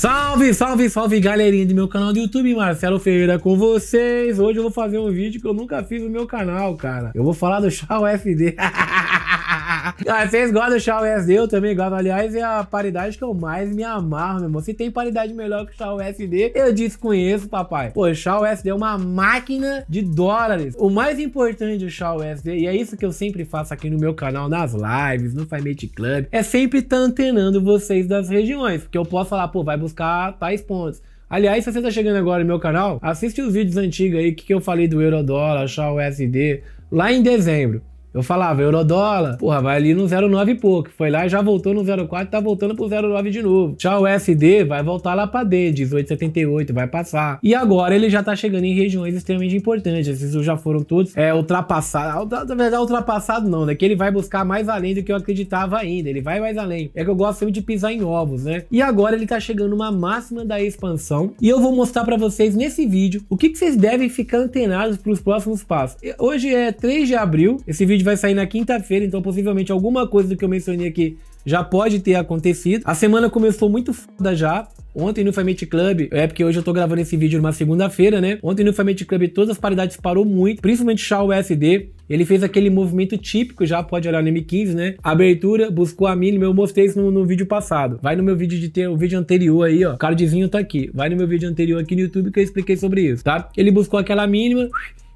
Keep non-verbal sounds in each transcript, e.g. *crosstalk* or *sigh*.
Salve, salve, salve galerinha do meu canal do YouTube, Marcelo Ferreira com vocês. Hoje eu vou fazer um vídeo que eu nunca fiz no meu canal, cara. Eu vou falar do Shaw FD. *laughs* Ah, Vocês gostam do Shaw SD, eu também gosto. Aliás, é a paridade que eu mais me amarro, meu irmão. Se tem paridade melhor que o Shaw SD, eu desconheço, papai. Pô, o Shaw SD é uma máquina de dólares. O mais importante do Shaw SD, e é isso que eu sempre faço aqui no meu canal, nas lives, no Fight Club, é sempre estar tá antenando vocês das regiões. Porque eu posso falar, pô, vai buscar tais pontos. Aliás, se você tá chegando agora no meu canal, assiste os vídeos antigos aí que, que eu falei do Eurodólar, achar SD lá em dezembro. Eu falava, eurodólar, porra, vai ali no 0,9 e pouco. Foi lá e já voltou no 0,4, tá voltando pro 0,9 de novo. Tchau SD vai voltar lá pra D, 18,78, vai passar. E agora ele já tá chegando em regiões extremamente importantes. Esses já foram todos é, ultrapassados. Na verdade, ultrapassado não, né? Que ele vai buscar mais além do que eu acreditava ainda. Ele vai mais além. É que eu gosto sempre de pisar em ovos, né? E agora ele tá chegando uma máxima da expansão. E eu vou mostrar pra vocês nesse vídeo o que, que vocês devem ficar antenados pros próximos passos. Hoje é 3 de abril. Esse vídeo vídeo vai sair na quinta-feira, então possivelmente alguma coisa do que eu mencionei aqui já pode ter acontecido. A semana começou muito foda já. Ontem no Famite Club, é porque hoje eu tô gravando esse vídeo numa segunda-feira, né? Ontem no Famite Club todas as paridades parou muito, principalmente o SD. Ele fez aquele movimento típico, já pode olhar no M15, né? Abertura, buscou a mínima, eu mostrei isso no, no vídeo passado. Vai no meu vídeo de ter o vídeo anterior aí, ó. O cardzinho tá aqui. Vai no meu vídeo anterior aqui no YouTube que eu expliquei sobre isso, tá? Ele buscou aquela mínima,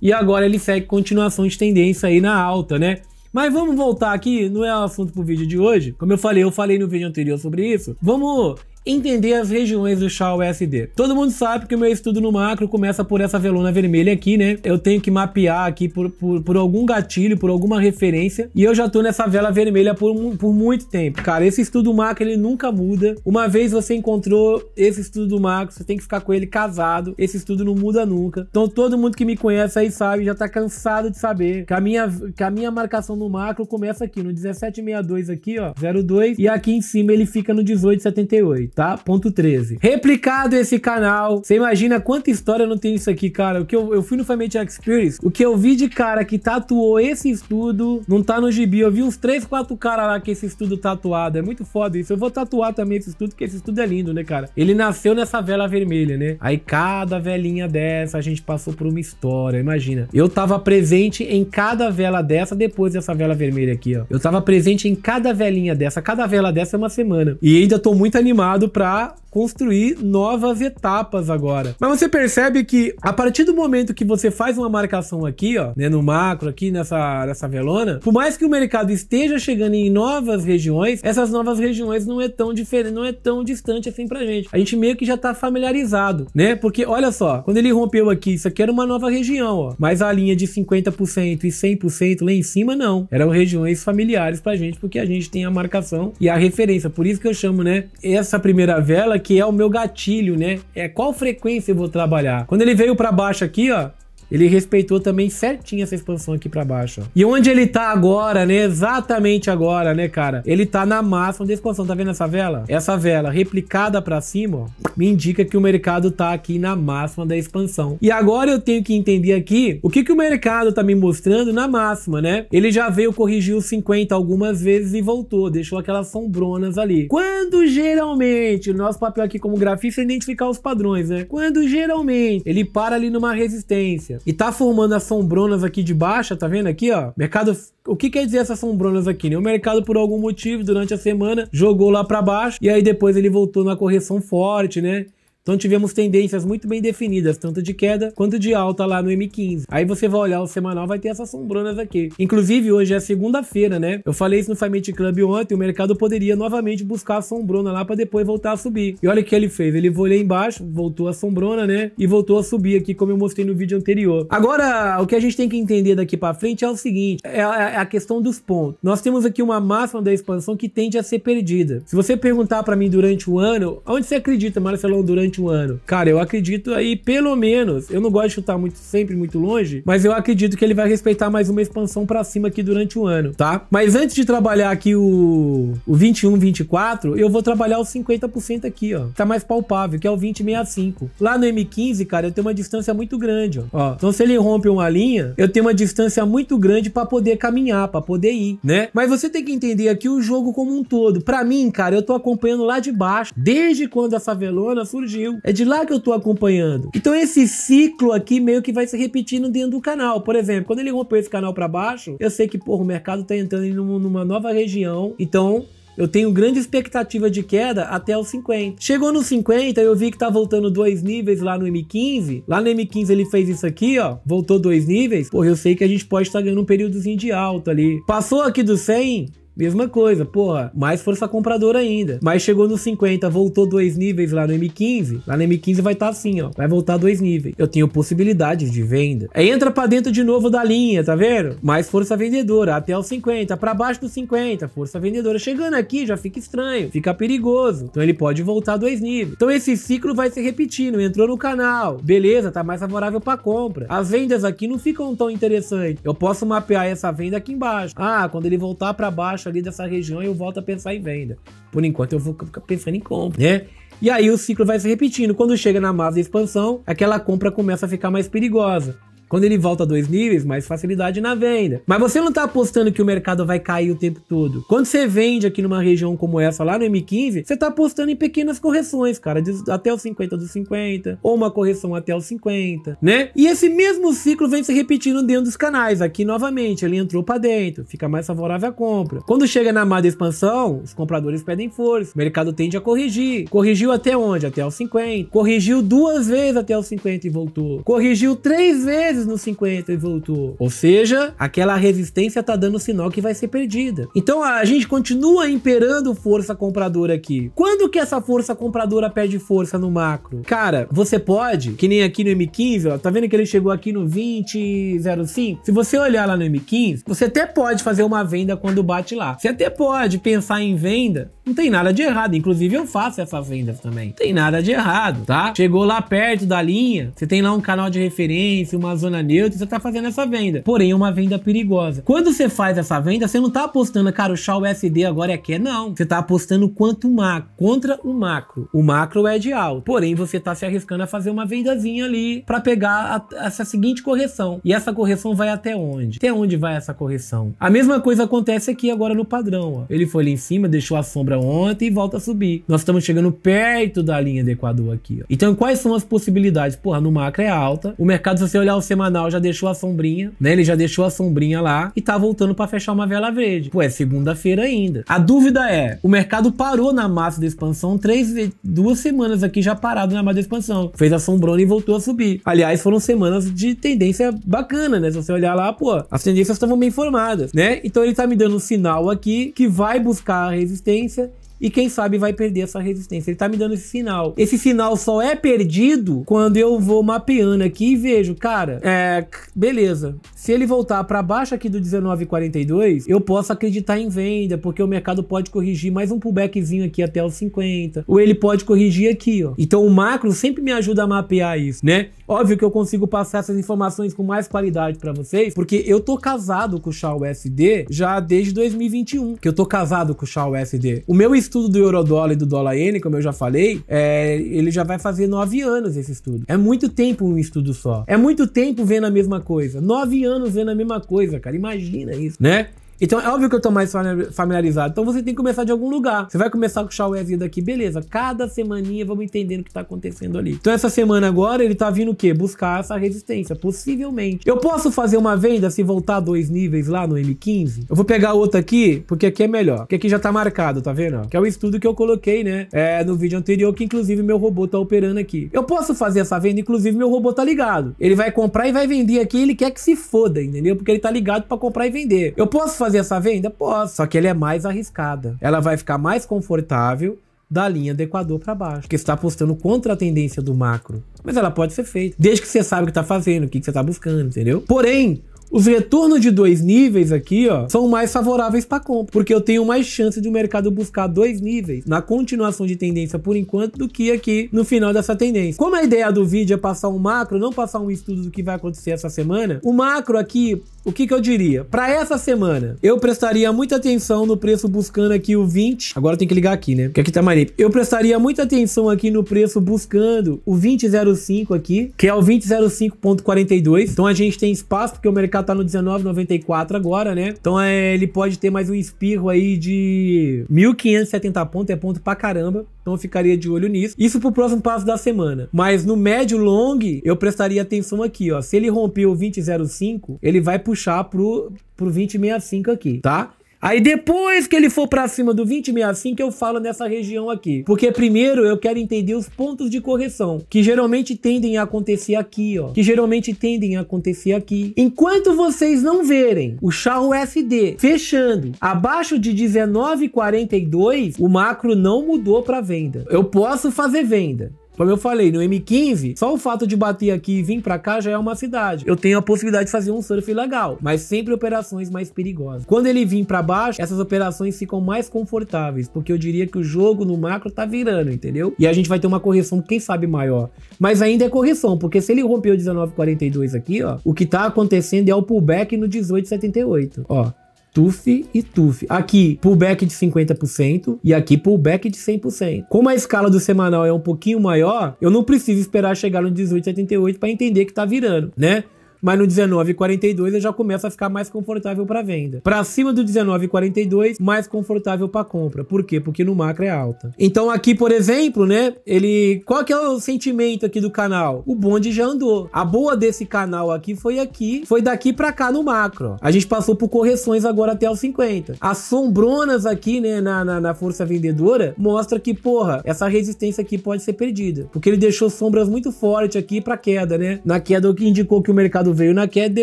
e agora ele segue continuação de tendência aí na alta, né? Mas vamos voltar aqui, não é assunto pro vídeo de hoje. Como eu falei, eu falei no vídeo anterior sobre isso. Vamos entender as regiões do chá USD. Todo mundo sabe que o meu estudo no macro começa por essa velona vermelha aqui, né? Eu tenho que mapear aqui por, por, por algum gatilho, por alguma referência, e eu já tô nessa vela vermelha por, por muito tempo. Cara, esse estudo macro, ele nunca muda. Uma vez você encontrou esse estudo macro, você tem que ficar com ele casado. Esse estudo não muda nunca. Então todo mundo que me conhece aí sabe, já tá cansado de saber que a minha, que a minha marcação no macro começa aqui, no 1762 aqui, ó, 02, e aqui em cima ele fica no 1878 tá? Ponto 13. Replicado esse canal. Você imagina quanta história não tem isso aqui, cara. O que eu, eu fui no Family Experience, o que eu vi de cara que tatuou esse estudo, não tá no gibi. Eu vi uns 3, 4 caras lá que esse estudo tatuado. É muito foda isso. Eu vou tatuar também esse estudo, porque esse estudo é lindo, né, cara? Ele nasceu nessa vela vermelha, né? Aí cada velinha dessa a gente passou por uma história, imagina. Eu tava presente em cada vela dessa depois dessa vela vermelha aqui, ó. Eu tava presente em cada velinha dessa. Cada vela dessa é uma semana. E ainda tô muito animado para construir novas etapas agora. Mas você percebe que a partir do momento que você faz uma marcação aqui, ó, né, no macro aqui nessa, nessa velona, por mais que o mercado esteja chegando em novas regiões, essas novas regiões não é tão diferente, não é tão distante assim pra gente. A gente meio que já tá familiarizado, né? Porque olha só, quando ele rompeu aqui, isso aqui era uma nova região, ó, mas a linha de 50% e 100% lá em cima não, eram regiões familiares pra gente, porque a gente tem a marcação e a referência. Por isso que eu chamo, né, essa primeira vela que é o meu gatilho, né? É qual frequência eu vou trabalhar. Quando ele veio para baixo aqui, ó, ele respeitou também certinho essa expansão aqui pra baixo, E onde ele tá agora, né? Exatamente agora, né, cara? Ele tá na máxima da expansão. Tá vendo essa vela? Essa vela replicada pra cima, ó, me indica que o mercado tá aqui na máxima da expansão. E agora eu tenho que entender aqui o que, que o mercado tá me mostrando na máxima, né? Ele já veio corrigir os 50 algumas vezes e voltou. Deixou aquelas sombronas ali. Quando geralmente, o nosso papel aqui como grafista é identificar os padrões, né? Quando geralmente ele para ali numa resistência, e tá formando assombronas aqui de baixa, tá vendo aqui, ó? Mercado... O que quer dizer essas sombronas aqui, né? O mercado, por algum motivo, durante a semana, jogou lá para baixo e aí depois ele voltou na correção forte, né? Então tivemos tendências muito bem definidas, tanto de queda quanto de alta lá no M15. Aí você vai olhar o semanal, vai ter essas sombronas aqui. Inclusive, hoje é segunda-feira, né? Eu falei isso no Family Club ontem, o mercado poderia novamente buscar a sombrona lá para depois voltar a subir. E olha o que ele fez, ele foi lá embaixo, voltou a sombrona, né? E voltou a subir aqui, como eu mostrei no vídeo anterior. Agora, o que a gente tem que entender daqui para frente é o seguinte, é, é a, questão dos pontos. Nós temos aqui uma máxima da expansão que tende a ser perdida. Se você perguntar para mim durante o ano, onde você acredita, Marcelão, durante durante um ano. Cara, eu acredito aí, pelo menos, eu não gosto de chutar muito, sempre muito longe, mas eu acredito que ele vai respeitar mais uma expansão para cima aqui durante um ano, tá? Mas antes de trabalhar aqui o, o 21, 24, eu vou trabalhar os 50% aqui, ó. Tá mais palpável, que é o 2065. Lá no M15, cara, eu tenho uma distância muito grande, ó. ó. Então se ele rompe uma linha, eu tenho uma distância muito grande para poder caminhar, para poder ir, né? Mas você tem que entender aqui o jogo como um todo. Para mim, cara, eu tô acompanhando lá de baixo, desde quando essa velona surgiu é de lá que eu tô acompanhando. Então esse ciclo aqui meio que vai se repetindo dentro do canal. Por exemplo, quando ele rompeu esse canal para baixo, eu sei que, porra, o mercado tá entrando em uma nova região. Então, eu tenho grande expectativa de queda até os 50. Chegou nos 50, eu vi que tá voltando dois níveis lá no M15. Lá no M15 ele fez isso aqui, ó. Voltou dois níveis. Porra, eu sei que a gente pode estar tá ganhando um períodozinho de alta ali. Passou aqui do 100, Mesma coisa, porra, mais força compradora ainda. Mas chegou nos 50, voltou dois níveis lá no M15. Lá no M15 vai estar tá assim, ó. Vai voltar dois níveis. Eu tenho possibilidade de venda. Aí entra para dentro de novo da linha, tá vendo? Mais força vendedora, até os 50. para baixo dos 50, força vendedora. Chegando aqui já fica estranho, fica perigoso. Então ele pode voltar dois níveis. Então esse ciclo vai se repetindo. Entrou no canal, beleza, tá mais favorável para compra. As vendas aqui não ficam tão interessantes. Eu posso mapear essa venda aqui embaixo. Ah, quando ele voltar para baixo abaixo ali dessa região, eu volto a pensar em venda. Por enquanto, eu vou ficar pensando em compra, né? E aí o ciclo vai se repetindo. Quando chega na massa de expansão, aquela compra começa a ficar mais perigosa. Quando ele volta a dois níveis, mais facilidade na venda. Mas você não está apostando que o mercado vai cair o tempo todo. Quando você vende aqui numa região como essa, lá no M15, você está apostando em pequenas correções, cara, até os 50 dos 50, ou uma correção até os 50, né? E esse mesmo ciclo vem se repetindo dentro dos canais. Aqui, novamente, ele entrou para dentro, fica mais favorável à compra. Quando chega na amada expansão, os compradores pedem força, o mercado tende a corrigir. Corrigiu até onde? Até os 50. Corrigiu duas vezes até os 50 e voltou. Corrigiu três vezes vezes nos 50 e voltou. Ou seja, aquela resistência tá dando sinal que vai ser perdida. Então a gente continua imperando força compradora aqui. Quando que essa força compradora perde força no macro? Cara, você pode, que nem aqui no M15, ó, tá vendo que ele chegou aqui no 20,05? Se você olhar lá no M15, você até pode fazer uma venda quando bate lá. Você até pode pensar em venda, não tem nada de errado. Inclusive eu faço essa venda também. Não tem nada de errado, tá? Chegou lá perto da linha, você tem lá um canal de referência, uma zona zona neutra você tá fazendo essa venda. Porém, é uma venda perigosa. Quando você faz essa venda, você não tá apostando, cara, o chá USD agora é que é, não. Você tá apostando quanto macro, contra o macro. O macro é de alto. Porém, você tá se arriscando a fazer uma vendazinha ali para pegar a, essa seguinte correção. E essa correção vai até onde? Até onde vai essa correção? A mesma coisa acontece aqui agora no padrão. Ó. Ele foi ali em cima, deixou a sombra ontem e volta a subir. Nós estamos chegando perto da linha do Equador aqui. Ó. Então, quais são as possibilidades? Porra, no macro é alta. O mercado, se você olhar o semanal, semanal já deixou a sombrinha, né? Ele já deixou a sombrinha lá e tá voltando para fechar uma vela verde. Pô, é segunda-feira ainda. A dúvida é: o mercado parou na massa da expansão três, duas semanas aqui já parado na massa de expansão. Fez a sombrona e voltou a subir. Aliás, foram semanas de tendência bacana, né? Se você olhar lá, pô, as tendências estavam bem formadas, né? Então ele tá me dando um sinal aqui que vai buscar a resistência e quem sabe vai perder essa resistência. Ele está me dando esse sinal. Esse sinal só é perdido quando eu vou mapeando aqui e vejo, cara, é, beleza. Se ele voltar para baixo aqui do 19,42, eu posso acreditar em venda, porque o mercado pode corrigir mais um pullbackzinho aqui até os 50, ou ele pode corrigir aqui, ó. Então o macro sempre me ajuda a mapear isso, né? Óbvio que eu consigo passar essas informações com mais qualidade para vocês, porque eu tô casado com o chá USD já desde 2021, que eu tô casado com o chá USD. O meu estudo do eurodólar e do dólar n como eu já falei, é, ele já vai fazer nove anos esse estudo. É muito tempo um estudo só. É muito tempo vendo a mesma coisa. Nove anos vendo a mesma coisa, cara. Imagina isso, né? Então é óbvio que eu tô mais familiarizado. Então você tem que começar de algum lugar. Você vai começar com o Chauézinho daqui, beleza. Cada semaninha vamos entendendo o que tá acontecendo ali. Então essa semana agora ele tá vindo o quê? Buscar essa resistência, possivelmente. Eu posso fazer uma venda se voltar dois níveis lá no M15? Eu vou pegar outra aqui, porque aqui é melhor. Porque aqui já tá marcado, tá vendo? Que é o estudo que eu coloquei, né? É, no vídeo anterior, que inclusive meu robô tá operando aqui. Eu posso fazer essa venda, inclusive meu robô tá ligado. Ele vai comprar e vai vender aqui, ele quer que se foda, entendeu? Porque ele tá ligado para comprar e vender. Eu posso fazer fazer essa venda? Posso, só que ela é mais arriscada. Ela vai ficar mais confortável da linha do Equador para baixo, porque está apostando contra a tendência do macro. Mas ela pode ser feita, desde que você sabe o que está fazendo, o que, que você está buscando, entendeu? Porém, os retornos de dois níveis aqui, ó, são mais favoráveis para compra, porque eu tenho mais chance de o mercado buscar dois níveis na continuação de tendência por enquanto do que aqui no final dessa tendência. Como a ideia do vídeo é passar um macro, não passar um estudo do que vai acontecer essa semana, o macro aqui o que, que eu diria? Para essa semana, eu prestaria muita atenção no preço buscando aqui o 20. Agora tem que ligar aqui, né? Porque aqui tá maneiro. Eu prestaria muita atenção aqui no preço buscando o 2005 aqui, que é o 2005.42. Então a gente tem espaço, porque o mercado tá no 19,94 agora, né? Então é, ele pode ter mais um espirro aí de 1.570 pontos, é ponto pra caramba. Então eu ficaria de olho nisso. Isso pro próximo passo da semana. Mas no médio long, eu prestaria atenção aqui, ó. Se ele romper o 2005, ele vai puxar pro, pro 2065 aqui, tá? Aí depois que ele for para cima do 2065, eu falo nessa região aqui. Porque primeiro eu quero entender os pontos de correção, que geralmente tendem a acontecer aqui, ó. Que geralmente tendem a acontecer aqui. Enquanto vocês não verem o charro SD fechando abaixo de 19,42, o macro não mudou para venda. Eu posso fazer venda. Como eu falei, no M15, só o fato de bater aqui e vir pra cá já é uma cidade. Eu tenho a possibilidade de fazer um surf legal, mas sempre operações mais perigosas. Quando ele vir pra baixo, essas operações ficam mais confortáveis, porque eu diria que o jogo no macro tá virando, entendeu? E a gente vai ter uma correção, quem sabe, maior. Mas ainda é correção, porque se ele rompeu 19,42 aqui, ó, o que tá acontecendo é o pullback no 18,78, ó. TUF e TUF. Aqui, pullback de 50% e aqui pullback de 100%. Como a escala do semanal é um pouquinho maior, eu não preciso esperar chegar no 18,78 para entender que está virando, né? mas no 19,42 eu já começo a ficar mais confortável para venda. Para cima do 19,42, mais confortável para compra. Por quê? Porque no macro é alta. Então aqui, por exemplo, né, ele qual que é o sentimento aqui do canal? O bonde já andou. A boa desse canal aqui foi aqui, foi daqui para cá no macro. A gente passou por correções agora até os 50. As sombronas aqui, né, na, na, na força vendedora, mostra que, porra, essa resistência aqui pode ser perdida, porque ele deixou sombras muito forte aqui para queda, né? Na queda o que indicou que o mercado mercado veio na queda e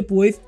depois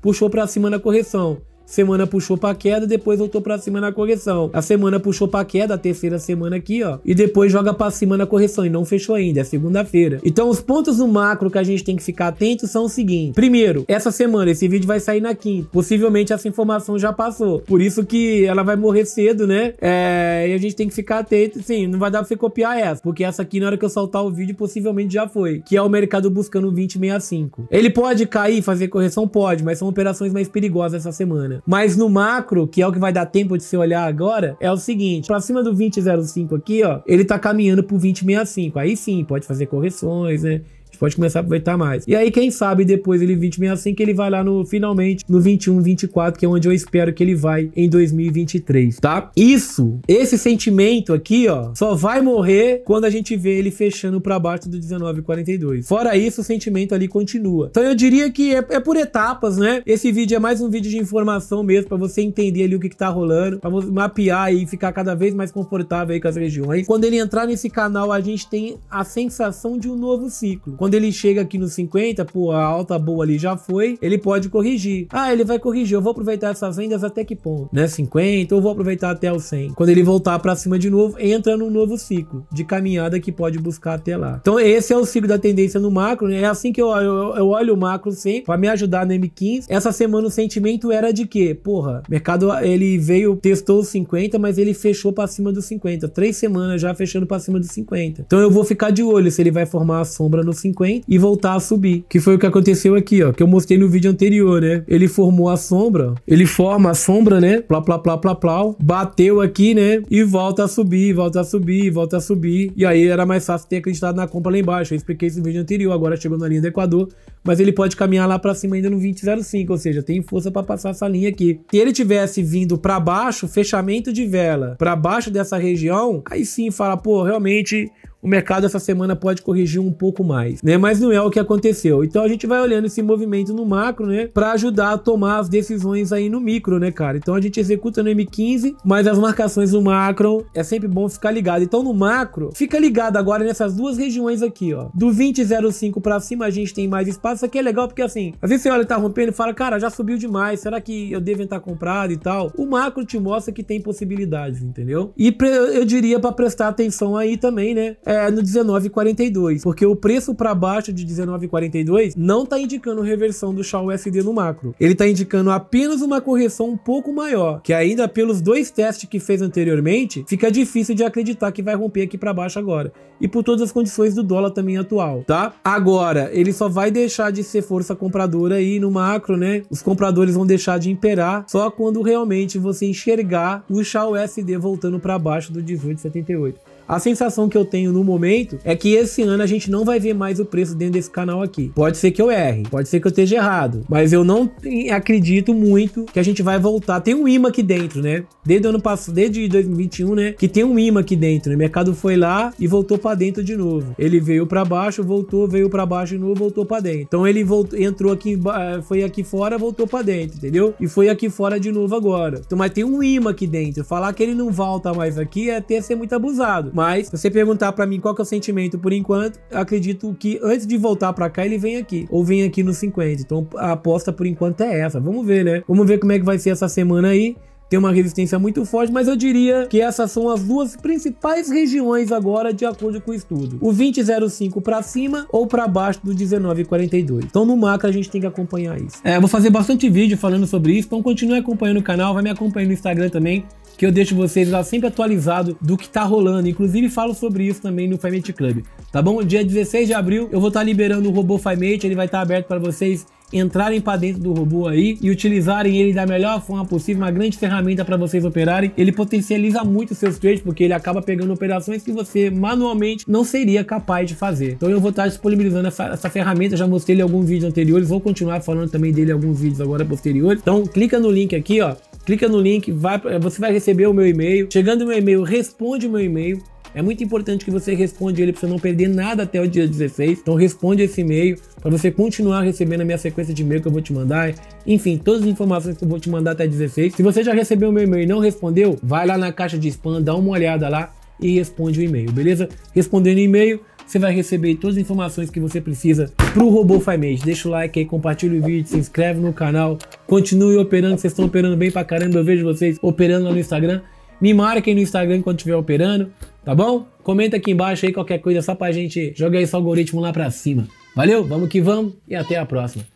puxou para cima na correção semana puxou pra queda, depois voltou pra cima na correção. A semana puxou pra queda, a terceira semana aqui, ó, e depois joga pra cima na correção e não fechou ainda, é segunda-feira. Então os pontos do macro que a gente tem que ficar atento são os seguintes. Primeiro, essa semana, esse vídeo vai sair na quinta. Possivelmente essa informação já passou. Por isso que ela vai morrer cedo, né? É, e a gente tem que ficar atento. Sim, não vai dar pra você copiar essa, porque essa aqui, na hora que eu soltar o vídeo, possivelmente já foi. Que é o mercado buscando 2065. Ele pode cair, fazer correção? Pode, mas são operações mais perigosas essa semana. Mas no macro, que é o que vai dar tempo de se olhar agora, é o seguinte: pra cima do 20,05 aqui, ó, ele tá caminhando pro 20,65. Aí sim, pode fazer correções, né? gente pode começar a aproveitar mais. E aí, quem sabe depois ele 2065 assim que ele vai lá no finalmente no 21, 24, que é onde eu espero que ele vai em 2023, tá? Isso, esse sentimento aqui, ó, só vai morrer quando a gente vê ele fechando para baixo do 1942. Fora isso, o sentimento ali continua. Então eu diria que é, é por etapas, né? Esse vídeo é mais um vídeo de informação mesmo para você entender ali o que, que tá rolando, para você mapear e ficar cada vez mais confortável aí com as regiões. Quando ele entrar nesse canal, a gente tem a sensação de um novo ciclo. Quando quando ele chega aqui nos 50, pô, a alta boa ali já foi, ele pode corrigir. Ah, ele vai corrigir, eu vou aproveitar essas vendas até que ponto? Né, 50, ou vou aproveitar até o 100. Quando ele voltar para cima de novo, entra num novo ciclo de caminhada que pode buscar até lá. Então esse é o ciclo da tendência no macro, né? É assim que eu, eu, eu olho o macro sempre, para me ajudar no M15. Essa semana o sentimento era de que, porra, mercado ele veio, testou os 50, mas ele fechou para cima dos 50. Três semanas já fechando para cima dos 50. Então eu vou ficar de olho se ele vai formar a sombra no 50 e voltar a subir. Que foi o que aconteceu aqui, ó. Que eu mostrei no vídeo anterior, né? Ele formou a sombra. Ele forma a sombra, né? Plá, plá, plá, plá, plá. Bateu aqui, né? E volta a subir, volta a subir, volta a subir. E aí era mais fácil ter acreditado na compra lá embaixo. Eu expliquei isso no vídeo anterior. Agora chegou na linha do Equador. Mas ele pode caminhar lá para cima ainda no 2005. Ou seja, tem força para passar essa linha aqui. Se ele tivesse vindo para baixo, fechamento de vela para baixo dessa região, aí sim fala, pô, realmente o mercado essa semana pode corrigir um pouco mais, né? Mas não é o que aconteceu. Então a gente vai olhando esse movimento no macro, né? Para ajudar a tomar as decisões aí no micro, né, cara? Então a gente executa no M15, mas as marcações no macro é sempre bom ficar ligado. Então no macro, fica ligado agora nessas duas regiões aqui, ó. Do 20,05 para cima a gente tem mais espaço. Isso aqui é legal porque assim, às vezes você olha e tá rompendo e fala, cara, já subiu demais, será que eu devo estar comprado e tal? O macro te mostra que tem possibilidades, entendeu? E eu diria para prestar atenção aí também, né? É é, no 1942, porque o preço para baixo de 1942 não está indicando reversão do SHA USD no macro. Ele está indicando apenas uma correção um pouco maior, que ainda pelos dois testes que fez anteriormente, fica difícil de acreditar que vai romper aqui para baixo agora. E por todas as condições do dólar também atual, tá? Agora, ele só vai deixar de ser força compradora aí no macro, né? Os compradores vão deixar de imperar só quando realmente você enxergar o SHA USD voltando para baixo do 1878. A sensação que eu tenho no momento é que esse ano a gente não vai ver mais o preço dentro desse canal aqui. Pode ser que eu erre, pode ser que eu esteja errado, mas eu não acredito muito que a gente vai voltar. Tem um imã aqui dentro, né? Desde o ano passado, desde 2021, né? Que tem um imã aqui dentro. Né? O mercado foi lá e voltou para dentro de novo. Ele veio para baixo, voltou, veio para baixo de novo, voltou para dentro. Então ele voltou, entrou aqui, eh, foi aqui fora, voltou para dentro, entendeu? E foi aqui fora de novo agora. Então, mas tem um imã aqui dentro. Falar que ele não volta mais aqui é ter ser muito abusado. Mas, se você perguntar para mim qual que é o sentimento por enquanto, acredito que antes de voltar para cá, ele vem aqui. Ou vem aqui nos 50. Então, a aposta por enquanto é essa. Vamos ver, né? Vamos ver como é que vai ser essa semana aí tem uma resistência muito forte, mas eu diria que essas são as duas principais regiões agora, de acordo com o estudo. O 2005 para cima ou para baixo do 1942. Então no macro a gente tem que acompanhar isso. É, vou fazer bastante vídeo falando sobre isso, então continue acompanhando o canal, vai me acompanhando no Instagram também que eu deixo vocês lá sempre atualizado do que tá rolando. Inclusive falo sobre isso também no Fimate Club, tá bom? Dia 16 de abril eu vou estar tá liberando o robô Fimate, ele vai estar tá aberto para vocês entrarem para dentro do robô aí e utilizarem ele da melhor forma possível, uma grande ferramenta para vocês operarem. Ele potencializa muito seus trades porque ele acaba pegando operações que você manualmente não seria capaz de fazer. Então eu vou estar tá disponibilizando essa, essa ferramenta, já mostrei ele em alguns vídeos anteriores, vou continuar falando também dele em alguns vídeos agora posteriores. Então clica no link aqui, ó, clica no link, vai, você vai receber o meu e-mail. Chegando o meu e-mail, responde o meu e-mail. É muito importante que você responda ele para você não perder nada até o dia 16. Então responde esse e-mail para você continuar recebendo a minha sequência de e-mail que eu vou te mandar. Enfim, todas as informações que eu vou te mandar até 16. Se você já recebeu o meu e-mail e não respondeu, vai lá na caixa de spam, dá uma olhada lá e responde o e-mail, beleza? Respondendo o e-mail, você vai receber todas as informações que você precisa para o Robô Fimage. Deixa o like aí, compartilha o vídeo, se inscreve no canal, Continue operando, vocês estão operando bem pra caramba. Eu vejo vocês operando lá no Instagram. Me marquem no Instagram quando estiver operando, tá bom? Comenta aqui embaixo aí qualquer coisa só pra gente jogar esse algoritmo lá pra cima. Valeu, vamos que vamos e até a próxima.